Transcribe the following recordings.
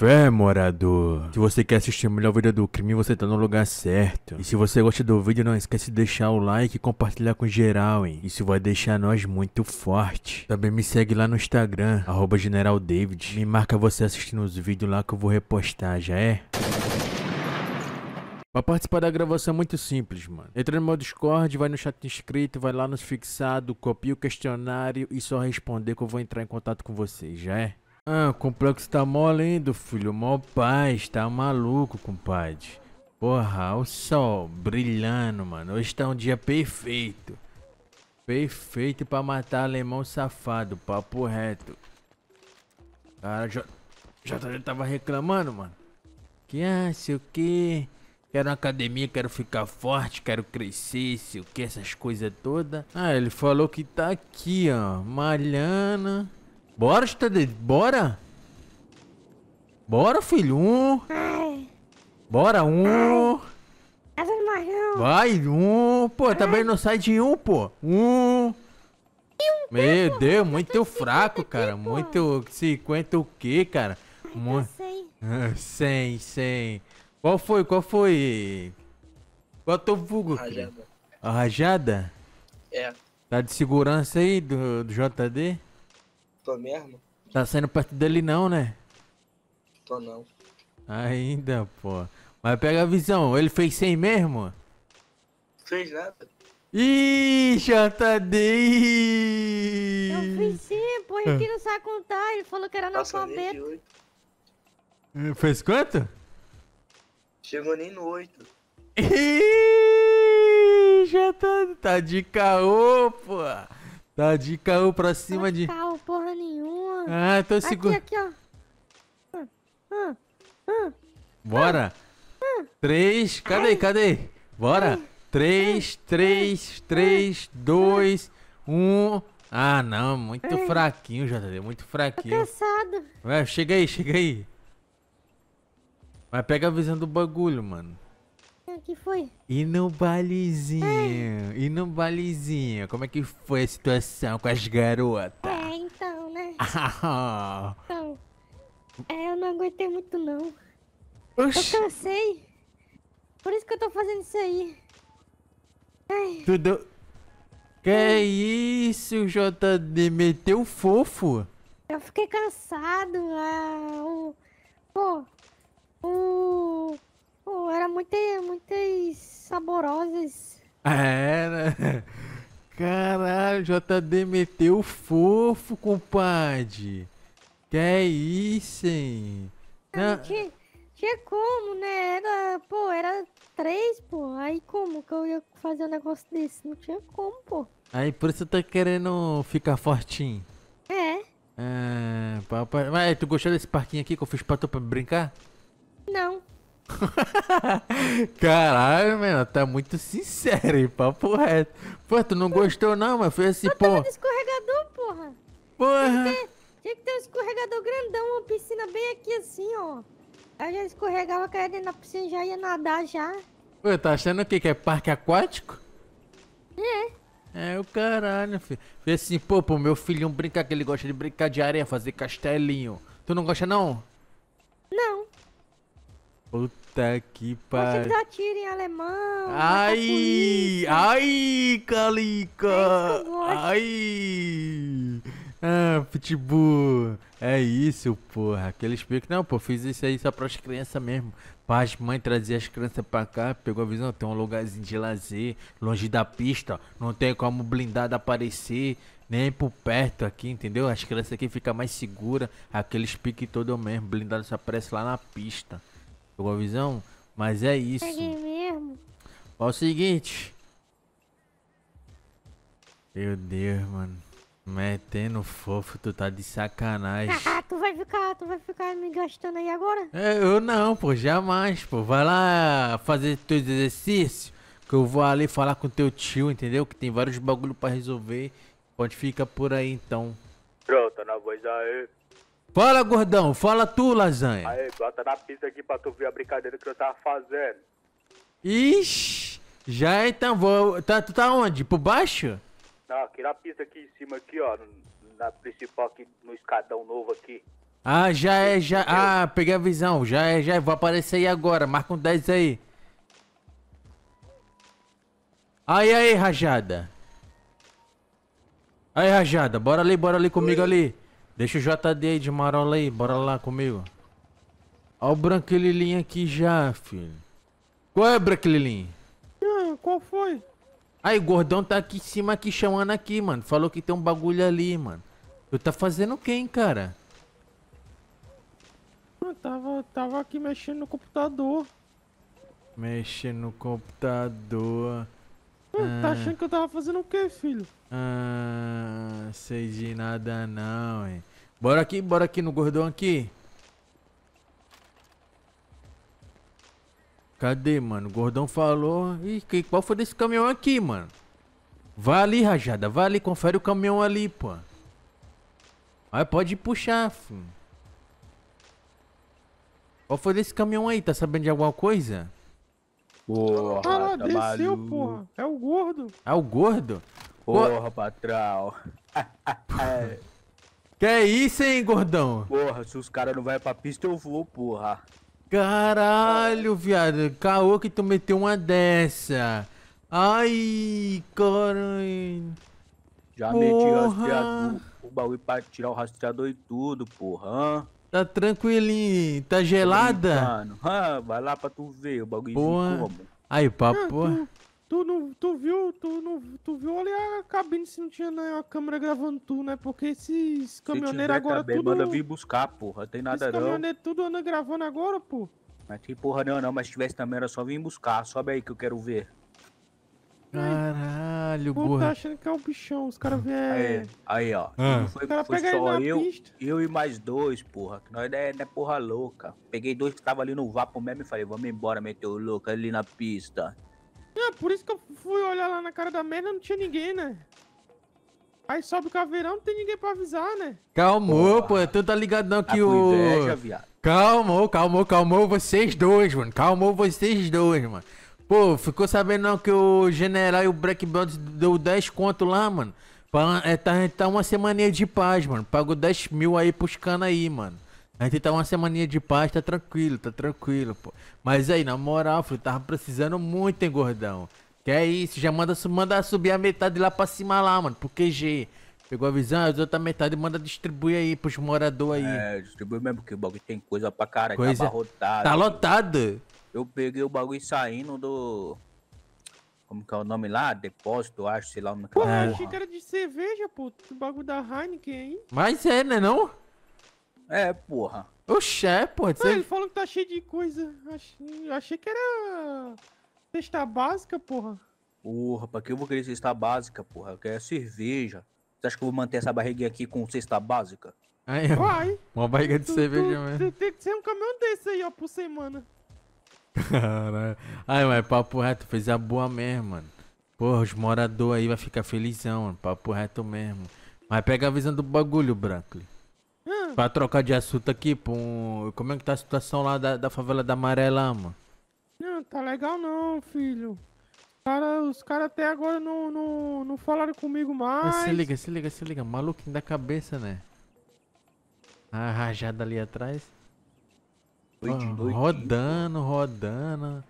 fé, morador. Se você quer assistir o melhor vídeo do crime, você tá no lugar certo. E se você gosta do vídeo, não esquece de deixar o like e compartilhar com geral, hein. Isso vai deixar nós muito forte. Também me segue lá no Instagram, arroba generaldavid. Me marca você assistindo os vídeos lá que eu vou repostar, já é? Pra participar da gravação é muito simples, mano. Entra no meu Discord, vai no chat inscrito, vai lá nos fixado, copia o questionário e só responder que eu vou entrar em contato com vocês, já é? Ah, o complexo tá mó lindo, filho. Mó paz, tá maluco, compadre. Porra, o sol brilhando, mano. Hoje tá um dia perfeito. Perfeito pra matar alemão safado, papo reto. Cara, já, já, já tava reclamando, mano. Que ah, sei o que. Quero uma academia, quero ficar forte, quero crescer, sei o que, essas coisas todas. Ah, ele falou que tá aqui, ó. Malhando. Bora, Chitadede, bora. Bora, filho. Um. Ai. Bora, um. Ai. Vai, um. Pô, Ai. também não sai de um, pô. Um. um Meu tempo. Deus, é muito fraco, cara. Tempo. Muito 50 o quê, cara? Muito... 100, 100. Ah, qual foi? Qual foi? Qual é o teu vulgo? Rajada. A rajada? É. Tá de segurança aí do, do JD? Tô mesmo? Tá saindo perto dele não, né? Tô não. Ainda, pô. Mas pega a visão, ele fez 100 mesmo? Fez nada. Ih, JD! Eu fiz sim, pô, eu queria só contar, ele falou que era analfabeto. Fez quanto? Chegou nem no 8. Ih, JD, tá de caô, pô. Tá de caô pra cima de. Não porra nenhuma. Ah, tô seguro então Aqui, aqui, ó. Ah, ah, ah, Bora. Três. Cadê, ah. cadê? Bora. Três, três, três, dois, um. Ah, não, muito fraquinho, JD, muito fraquinho. Tô cansado. Vai, chega aí, chega aí. Mas pega a visão do bagulho, mano. Tá, que foi? E no balizinho? É. E no balizinho? Como é que foi a situação com as garotas? É, então, né? Ah. então, é, eu não aguentei muito, não. Oxi. Eu cansei. Por isso que eu tô fazendo isso aí. Ai. Tudo... Que é. isso, JD? Meteu fofo? Eu fiquei cansado. Ah, o... muitas muitas saborosas. É, caralho, JD meteu fofo, compadre. Que é isso, hein? Não, tinha, tinha como, né? Era, pô, era três, pô. Aí como que eu ia fazer um negócio desse? Não tinha como, pô. Aí por isso tá querendo ficar fortinho. É. Ah, papai. Mas tu gostou desse parquinho aqui que eu fiz pra tu pra brincar? Não. Caralho, mano, tá muito sincero, hein? Papo reto. Pô, tu não gostou não, mas foi assim, pô. Eu escorregador, porra. Porra. Tinha que, ter, tinha que ter um escorregador grandão, uma piscina bem aqui assim, ó. Aí já escorregava, caía dentro da piscina, já ia nadar já. Pô, tá achando o quê? Que é parque aquático? É. É o caralho, filho. Foi assim, pô, pro meu filhinho brincar, que ele gosta de brincar de areia, fazer castelinho. Tu não gosta não? Não. Puta que pariu. Vocês atirem em alemão. Ai, ai, Calica. É ai. Ah, Pitbull. É isso, porra. Aquele explica. Não, pô, fiz isso aí só pras crianças mesmo. Paz, mãe trazia as crianças pra cá, pegou a visão. Tem um lugarzinho de lazer, longe da pista. Não tem como blindado aparecer. Nem por perto aqui, entendeu? As crianças aqui ficam mais seguras. Aqueles piques todo mesmo. Blindado só aparece lá na pista. Pegou a visão? Mas é isso. Peguei mesmo. Ó, o seguinte. Meu Deus, mano. Metendo fofo, tu tá de sacanagem. Ah, tu vai ficar, tu vai ficar me gastando aí agora? É, eu não, pô, jamais, pô. Vai lá fazer teus exercícios, que eu vou ali falar com teu tio, entendeu? Que tem vários bagulho pra resolver. Pode ficar por aí então. Pronto, na voz aí. Fala, gordão. Fala tu, lasanha. Aí, bota na pista aqui pra tu ver a brincadeira que eu tava fazendo. Ixi. Já é, então, vou... tá, tu tá onde? Por baixo? Não, aqui na pista aqui em cima, aqui, ó. Na principal aqui, no escadão novo aqui. Ah, já é, já. Ah, peguei a visão. Já é, já é. Vou aparecer aí agora. Marca um 10 aí. Aí, aí, rajada. Aí, rajada. Bora ali, bora ali comigo Oi. ali. Deixa o JD aí de marola aí, bora lá comigo. Ó o Branquililinho aqui já, filho. Qual é, Branquililinho? Ah, qual foi? Aí, o gordão tá aqui em cima, aqui chamando aqui, mano. Falou que tem um bagulho ali, mano. Tu tá fazendo quem, cara? Eu ah, tava, tava aqui mexendo no computador. Mexendo no computador. Hum, tá ah. achando que eu tava fazendo o quê, filho? Ah, sei de nada não, hein. Bora aqui, bora aqui no gordão aqui. Cadê, mano? O gordão falou... Ih, que, qual foi desse caminhão aqui, mano? Vai ali, rajada. Vai ali, confere o caminhão ali, pô. Aí pode puxar, filho. Qual foi desse caminhão aí? Tá sabendo de alguma coisa? Porra, ah, lá, desceu, porra. É o gordo. É o gordo? Porra, patrão. que é isso, hein, gordão? Porra, se os caras não vai pra pista, eu vou, porra. Caralho, viado. Caô que tu meteu uma dessa. Ai, caralho. Já porra. meti o, o bagulho pra tirar o rastreador e tudo, porra. Tá tranquilinho, tá gelada? Mano, ah, vai lá pra tu ver o bagulho como. Aí, papo. tu, tu, não, tu viu, tu não, tu viu ali a cabine se não tinha nenhuma né, câmera gravando tu, né? Porque esses caminhoneiros agora também, tudo... manda vir buscar, porra, tem nada esses não. Esses caminhoneiros tudo andando gravando agora, pô. Mas que porra não, não, mas se tivesse também era só vir buscar, sobe aí que eu quero ver. Caralho, Pô, burra. tá achando que é um bichão, os caras vêm... Aí, aí, ó. Ah. Foi, foi só eu, pista. eu e mais dois, porra. Que nós não é, não é porra louca. Peguei dois que estavam ali no vapo mesmo e falei, vamos embora, meteu louco ali na pista. É, por isso que eu fui olhar lá na cara da merda, não tinha ninguém, né? Aí sobe o caveirão, não tem ninguém pra avisar, né? Calmou, pô, tu tá ligado não tá que o... Inveja, viado. Calmou, calmou, calmou vocês dois, mano. Calmou vocês dois, mano. Pô, ficou sabendo não que o General e o Black Belt deu 10 conto lá, mano. Pra, é, tá, tá uma semaninha de paz, mano. Pagou 10 mil aí pros cana aí, mano. A gente tá uma semaninha de paz, tá tranquilo, tá tranquilo, pô. Mas aí, na moral, filho, tava precisando muito, hein, gordão. Que é isso, já manda, manda subir a metade lá pra cima lá, mano, pro QG. Pegou a visão, as outras metade manda distribuir aí pros moradores aí. É, distribui mesmo, porque o bagulho tem coisa pra caralho, tá coisa... tá abarrotado. Tá lotado. Eu peguei o bagulho saindo do. Como que é o nome lá? Depósito, acho, sei lá. É. Pô, é. achei que era de cerveja, pô. O bagulho da Heineken aí. Mas é, né não? É, porra. Oxe, é, porra. Você... Ah, ele falou que tá cheio de coisa. Achei, achei que era cesta básica, porra. Porra, pra que eu vou querer cesta básica, porra? Eu quero cerveja. Você acha que eu vou manter essa barriguinha aqui com cesta básica? Aí, Vai. Uma barriga de tu, cerveja tu, mesmo. tem que ser um caminhão desse aí, ó, por semana. Caralho. Ai, mas papo reto, fez a boa mesmo, mano. Porra, os moradores aí vai ficar felizão, mano. Papo reto mesmo. Mas pega a visão do bagulho, Branco. Ah. Hum. Pra trocar de assunto aqui, pô. Um... Como é que tá a situação lá da, da favela da Amarela, mano? Não, tá legal não, filho. Cara, os caras até agora não, não, não falaram comigo mais. Se liga, se liga, se liga. Maluquinho da cabeça, né? A rajada ali atrás. Noite, Rodando, rodando.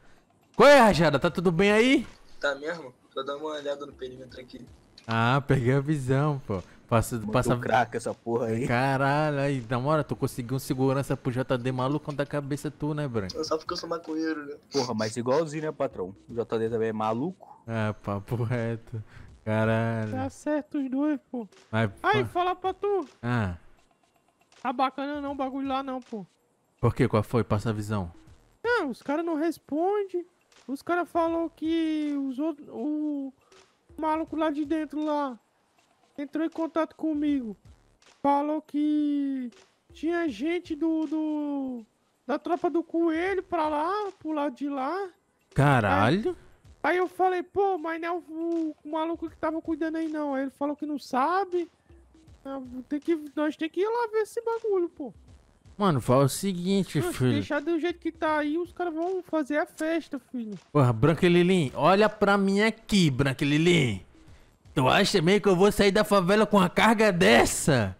Qual é, Rajada? Tá tudo bem aí? Tá mesmo? Tô dando uma olhada no perímetro aqui. Ah, peguei a visão, pô. Passa, passa... craca essa porra aí. Caralho, aí, na hora, tu conseguiu um segurança pro JD malucão da cabeça tu, né, Branco? Só porque eu sou maconheiro, né? Porra, mas igualzinho, né, patrão? O JD também é maluco. É, papo reto. Caralho. Tá certo os dois, pô. Mas, aí, pô... pra tu. Ah. Tá bacana não o bagulho lá não, pô. Por quê? Qual foi? Passa a visão. É, os caras não respondem. Os caras falam que os o maluco lá de dentro lá entrou em contato comigo. Falou que tinha gente do, do da tropa do coelho pra lá, pro lado de lá. Caralho. Aí, é. aí eu falei, pô, mas não é o, o, maluco que tava cuidando aí não. Aí ele falou que não sabe. Ah, tem que, nós tem que ir lá ver esse bagulho, pô. Mano, fala o seguinte, Poxa, filho. deixar do jeito que tá aí, os caras vão fazer a festa, filho. Porra, Branca Lilim, olha pra mim aqui, Branca Lilim. Tu acha meio que eu vou sair da favela com uma carga dessa?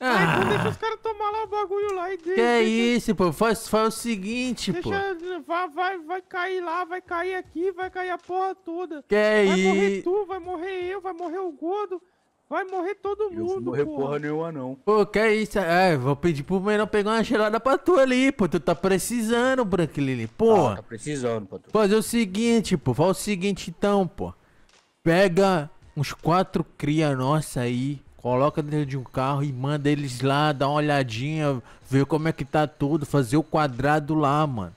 Ah, então deixa os caras tomar lá o bagulho lá e deixa. Que é isso, pô? Faz, faz o seguinte, deixa, pô. Vai, vai, vai cair lá, vai cair aqui, vai cair a porra toda. Que isso? É vai morrer tu, vai morrer eu, vai morrer o gordo. Vai morrer todo mundo. Não morrer porra. nenhuma, não. Pô, que é isso? É, vou pedir pro menor pegar uma gelada pra tu ali, pô. Tu tá precisando, Branquilini, pô. Ah, tá precisando, pô. Fazer o seguinte, pô. Faz o seguinte então, pô. Pega uns quatro cria nossa aí, coloca dentro de um carro e manda eles lá, dar uma olhadinha, ver como é que tá tudo, fazer o quadrado lá, mano.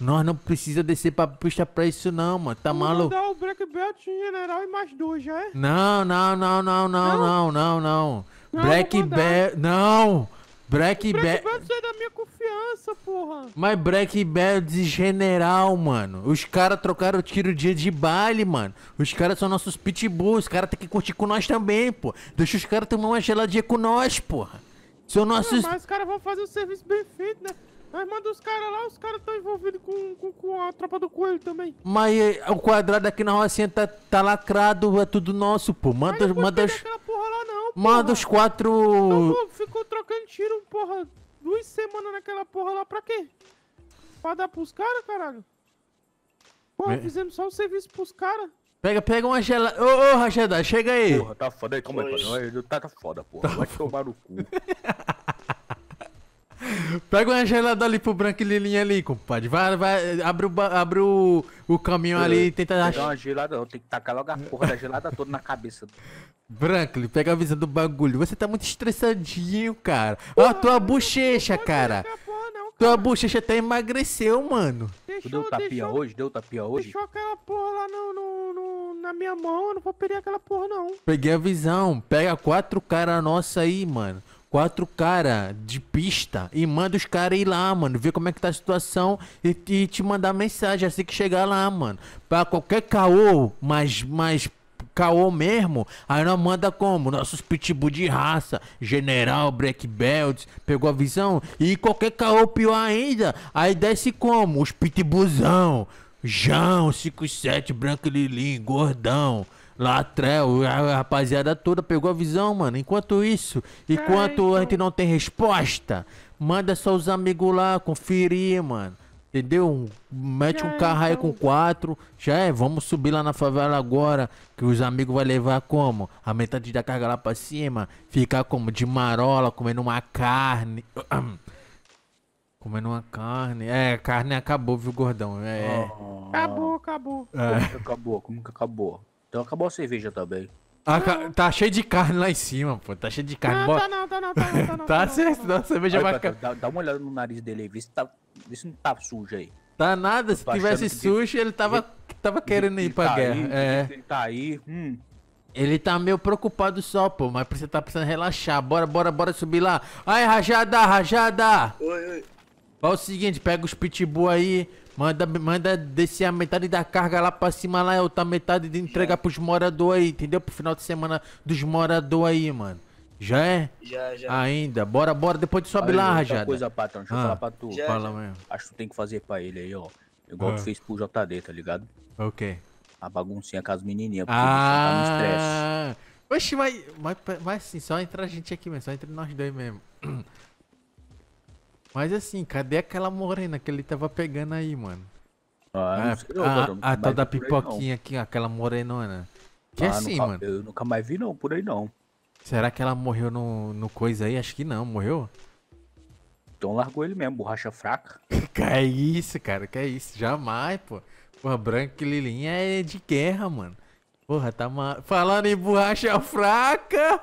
Nós não precisa descer pra pista pra isso não, mano. Tá maluco? Dá é o Black Belt general e mais dois, já é? Não, não, não, não, não, não, não, não. não Black Belt... Não! Black Belt... Black Belt é da minha confiança, porra. Mas Black Belt general, mano. Os caras trocaram tiro dia de baile, mano. Os caras são nossos pitbulls. Os caras tem que curtir com nós também, pô. Deixa os caras tomar uma geladinha com nós, porra. São nossos... Mas os caras vão fazer o serviço bem feito, né? Mas manda os caras lá, os caras estão envolvidos com, com, com, a tropa do coelho também. Mas eh, o quadrado aqui na Rocinha tá, tá lacrado, é tudo nosso, pô. Manda, Mas manda os. Porra lá, não, porra. Manda os quatro. Então, ficou trocando tiro, porra, duas semanas naquela porra lá pra quê? Pra dar pros caras, caralho? Porra, Me... fizemos só o um serviço pros caras. Pega, pega uma gelada. Ô, ô, Racheda, chega aí. Porra, tá foda aí, calma aí, tá foda, porra. Tá Vai foda. tomar no cu. Pega uma gelada ali pro branco e lilinha ali, compadre. Vai, vai, abre o, abre o, o caminho ali e tenta... Pegar uma gelada tem que tacar logo a porra da gelada toda na cabeça. Branco, pega a visão do bagulho. Você tá muito estressadinho, cara. Ó, ah, tua bochecha, cara. Tua bochecha até emagreceu, mano. Deixou, deu tapinha deixou, hoje? Deu tapinha hoje? Deixou aquela porra lá no, no, no, na minha mão, eu não vou perder aquela porra, não. Peguei a visão. Pega quatro cara nossa aí, mano quatro cara de pista e manda os caras ir lá, mano, ver como é que tá a situação e, e te mandar mensagem assim que chegar lá, mano. Pra qualquer caô, mas, mas caô mesmo, aí nós manda como? Nossos pitbull de raça, general, black belt, pegou a visão? E qualquer caô pior ainda, aí desce como? Os pitbullzão, Jão, 57, branco lilim, gordão. Latré, a rapaziada toda pegou a visão, mano. Enquanto isso, enquanto Ai, a gente não tem resposta, manda só os amigos lá conferir, mano. Entendeu? Mete já um é, carro aí com então. quatro. Já é, vamos subir lá na favela agora. Que os amigos vai levar como? A metade da carga lá pra cima. Ficar como? De marola, comendo uma carne. Comendo uma carne. É, carne acabou, viu, gordão? É. Oh. Acabou, acabou. É. Como que acabou? Como que acabou? Então acabou a cerveja também. Ah, tá cheio de carne lá em cima, pô. Tá cheio de carne. Não, tá não, tá não, tá não. Tá, tá, tá, tá certo, dá uma cerveja vai Dá, dá, uma olhada no nariz dele aí, vê se, tá, vê se não tá sujo aí. Tá nada, se tivesse sujo, ele tava, ele, tava querendo ele, ir pra tá guerra. Aí, é. Ele tá aí, hum. Ele tá meio preocupado só, pô, mas você tá precisando relaxar. Bora, bora, bora subir lá. Aí, rajada, rajada. Oi, oi. Faz o seguinte, pega os pitbull aí, Manda, manda descer a metade da carga lá pra cima lá, é outra metade de entregar pros moradores aí, entendeu? Pro final de semana dos moradores aí, mano. Já é? Já, já. Ainda. Bora, bora, depois tu sobe lá, já coisa, patrão, deixa ah, eu falar ah, pra tu. Já, Fala já. mesmo. Acho que tu tem que fazer pra ele aí, ó. Igual ah. tu fez pro JD, tá ligado? Ok. A baguncinha com as menininhas, porque ah. tá no ah. estresse. Oxe, mas, mas, mas sim, só entra a gente aqui mesmo, só entre nós dois mesmo. Mas assim, cadê aquela morena que ele tava pegando aí, mano? Ah, ah a, tal da pipoquinha aqui, aquela morenona. Que ah, assim, nunca, mano. Eu nunca mais vi não, por aí não. Será que ela morreu no, no coisa aí? Acho que não, morreu? Então largou ele mesmo, borracha fraca. que é isso, cara, que é isso. Jamais, pô. Porra, branco e lilinha é de guerra, mano. Porra, tá mal. Falando em borracha fraca!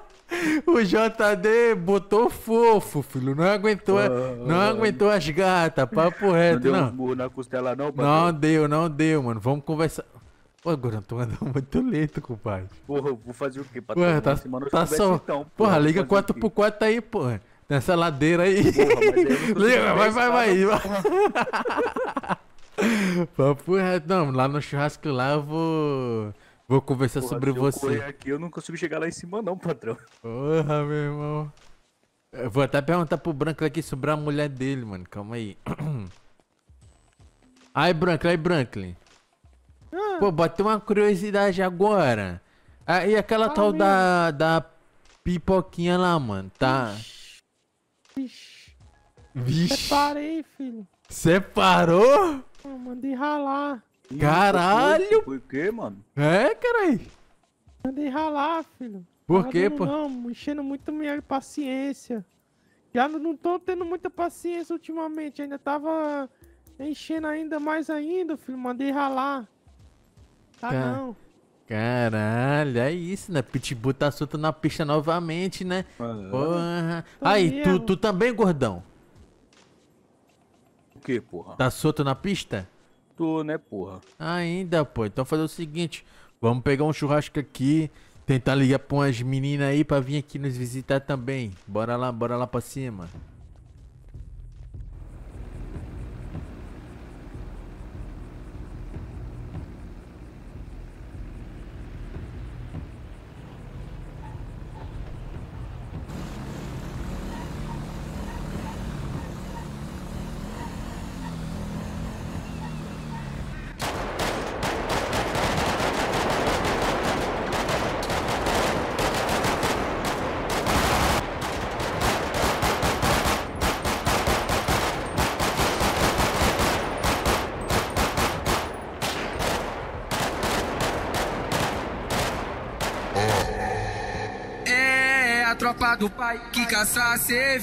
O JD botou fofo, filho. Não aguentou, oh, não aguentou as gatas, papo reto. Não deu não. um na costela, não, papai. Não deu, não deu, mano. Vamos conversar. Pô, eu tô andando muito lento, compadre. Porra, vou fazer o quê, Pra Ué, tá, semana tá só... então, porra. porra liga 4x4 aí, porra. Nessa ladeira aí. Porra, liga, vai, vai, vai. Papo reto, não. Lá no churrasco lá eu vou... Vou conversar Porra, sobre se você. Eu aqui, eu não consigo chegar lá em cima, não, patrão. Porra, meu irmão. Eu vou até perguntar pro Branco aqui sobre a mulher dele, mano. Calma aí. Ai, Branklin, ai, Branklin. Ah. Pô, bateu uma curiosidade agora. Ah, e aquela ah, tal da, da pipoquinha lá, mano, tá? Vixe. Vixe. Separei, filho. Separou? Eu ah, mandei ralar. Caralho! Por quê, mano? É, carai. Mandei ralar, filho. Por que, quê, pô? Não, enchendo muito minha paciência. Já não tô tendo muita paciência ultimamente. Ainda tava enchendo ainda mais ainda, filho. Mandei ralar. Tá Car... não. Caralho, é isso, né? Pitbull tá solto na pista novamente, né? É. Porra. Aí, tu, tu também, gordão? O que, porra? Tá solto na pista? né, porra? Ainda, pô. Então fazer o seguinte, vamos pegar um churrasco aqui, tentar ligar pra umas meninas aí pra vir aqui nos visitar também. Bora lá, bora lá pra cima. do pai que caçar CV.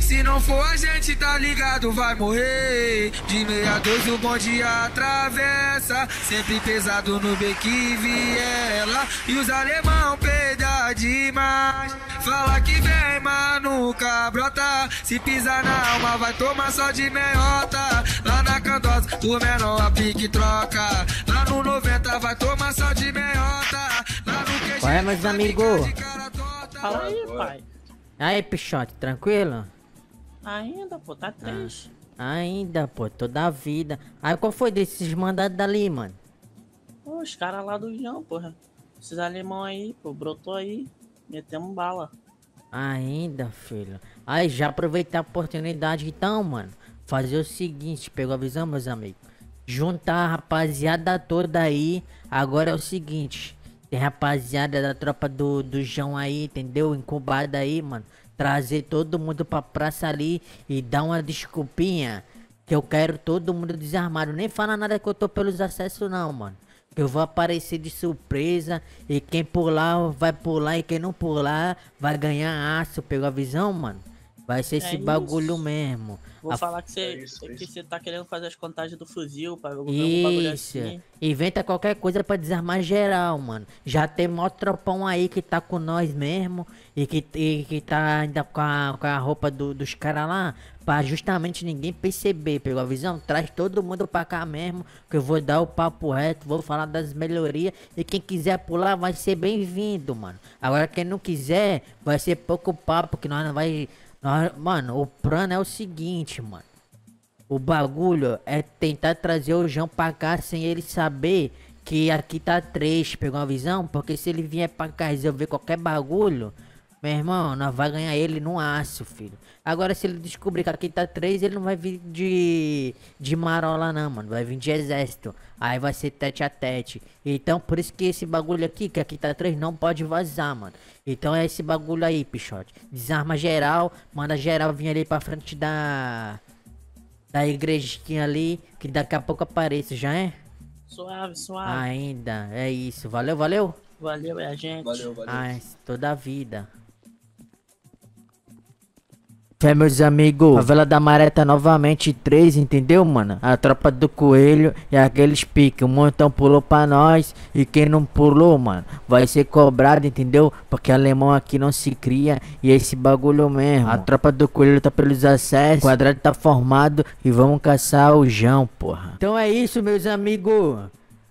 Se não for a gente, tá ligado, vai morrer. De meia dois o bonde atravessa. Sempre pesado no beque que viela. E os alemão peda demais. Fala que vem, mas nunca brota. Se pisar na alma, vai tomar só de meiota. Lá na candosa, o menor a pique troca. Lá no 90, vai tomar só de meiota. Lá no Qual é, meus tá amigos? Fala aí, pai. Aí, Pichote, tranquilo? Ainda, pô, tá ah, triste. Ah, ainda, pô, toda a vida. Aí qual foi desses mandados dali, mano? Pô, os caras lá do Jão, porra. Esses alemão aí, pô, brotou aí. Metemos bala. Ainda, filho. Aí já aproveitar a oportunidade então, mano. Fazer o seguinte, pegou a visão, meus amigos? Juntar a rapaziada toda aí. Agora é o seguinte. Tem rapaziada da tropa do, do João aí, entendeu? Incubada aí, mano. Trazer todo mundo pra praça ali e dar uma desculpinha. Que eu quero todo mundo desarmado. Nem fala nada que eu tô pelos acessos, não, mano. que Eu vou aparecer de surpresa e quem pular vai pular e quem não pular vai ganhar aço. Pegou a visão, mano? Vai ser é esse isso. bagulho mesmo. Vou a... falar que você, é, é que você tá querendo fazer as contagens do fuzil para isso. bagulho assim. Inventa qualquer coisa para desarmar geral, mano. Já tem mó tropão aí que tá com nós mesmo e que, e que tá ainda com a, com a roupa do, dos caras lá. Pra justamente ninguém perceber, pegou a visão? Traz todo mundo pra cá mesmo, que eu vou dar o papo reto, vou falar das melhorias. E quem quiser pular vai ser bem-vindo, mano. Agora quem não quiser, vai ser pouco papo, que nós não vai ah, mano, o plano é o seguinte, mano. O bagulho é tentar trazer o João pra cá sem ele saber que aqui tá três, pegou uma visão? Porque se ele vier pra cá resolver qualquer bagulho, meu irmão, nós vai ganhar ele no aço, filho. Agora, se ele descobrir que aqui tá 3, ele não vai vir de, de marola, não, mano. Vai vir de exército. Aí vai ser tete a tete. Então, por isso que esse bagulho aqui, que aqui tá 3, não pode vazar, mano. Então é esse bagulho aí, pichote. Desarma geral, manda geral vir ali pra frente da. Da igrejinha ali, que daqui a pouco aparece, já é? Suave, suave. Ainda, é isso. Valeu, valeu. Valeu, é a gente. Valeu, valeu. Ah, é, toda a vida. É, meus amigos, ah. favela da Mareta tá novamente três, entendeu, mano? A tropa do coelho e aqueles piques. O montão pulou pra nós e quem não pulou, mano, vai ser cobrado, entendeu? Porque alemão aqui não se cria e é esse bagulho mesmo. A tropa do coelho tá pelos acessos, o quadrado tá formado e vamos caçar o Jão, porra. Então é isso, meus amigos.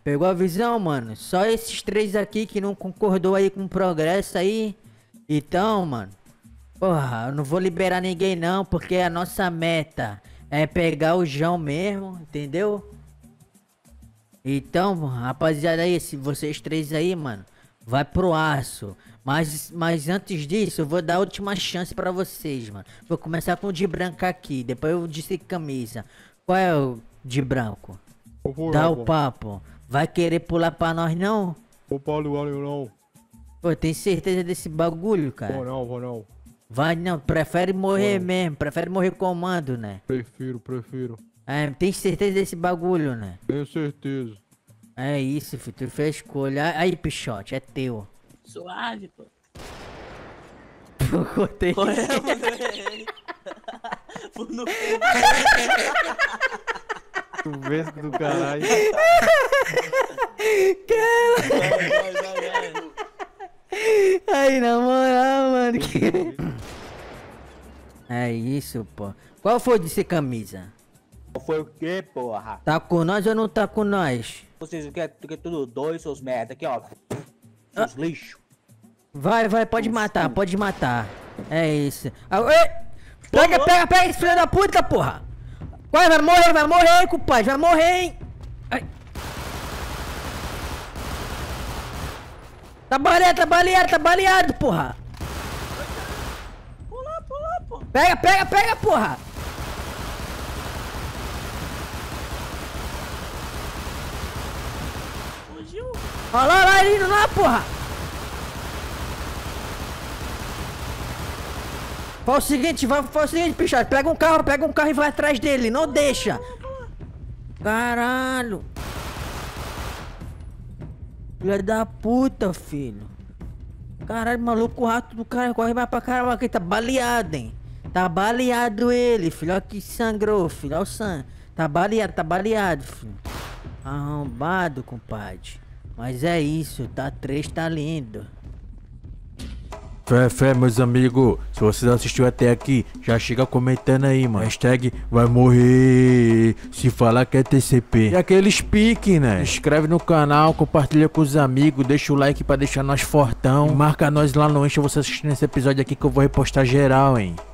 Pegou a visão, mano? Só esses três aqui que não concordou aí com o progresso aí. Então, mano. Porra, eu não vou liberar ninguém não, porque a nossa meta é pegar o João mesmo, entendeu? Então, rapaziada aí, se vocês três aí, mano, vai pro aço. Mas, mas antes disso, eu vou dar a última chance para vocês, mano. Vou começar com o de branco aqui, depois eu disse camisa. Qual é o de branco? Vou Dá o papo. Vai querer pular pra nós não? Vou pular não. Pô, tem certeza desse bagulho, cara? Vou não, vou não. Vai não, prefere morrer Mano. mesmo, prefere morrer comando, né? Prefiro, prefiro. É, tem certeza desse bagulho, né? Tenho certeza. É isso, filho, tu fez escolha. Aí, pichote, é teu. Suave, pô. Pô, cortei. Pô, é, é. no... Tu vesgo do caralho. Caralho. Aí, na moral, mano. Que... É isso, pô. Qual foi desse camisa? Qual foi o quê, porra? Tá com nós ou não tá com nós? Vocês que é tudo dois, seus merda, aqui ó. Ah. Seus ah. lixo. Vai, vai, pode matar, pode matar. É isso. Ah, pega, pega, pega esse filho da puta, porra! Vai, vai morrer, vai morrer, compadre, vai morrer, hein? Ai. Tá baleado, tá baleado, tá baleado, porra! Pega, pega, pega, porra! Olha lá, lá, ele indo lá, porra! Faz o seguinte, vai, faz o seguinte, pichado. Pega um carro, pega um carro e vai atrás dele. Não deixa. Caralho. Filha da puta, filho. Caralho, maluco, o rato do cara corre mais pra caralho. Aqui tá baleado, hein. Tá baleado ele, filho. Ó que sangrou, filho. Ó o sangue. Tá baleado, tá baleado, filho. Arrombado, compadre. Mas é isso, tá três tá lindo. Fé, fé, meus amigos, se vocês assistiu até aqui, já chega comentando aí, mano. Hashtag vai morrer se falar que é TCP. E aqueles piques, né? Inscreve no canal, compartilha com os amigos, deixa o like pra deixar nós fortão. E marca nós lá no Insta você assistindo esse episódio aqui que eu vou repostar geral, hein.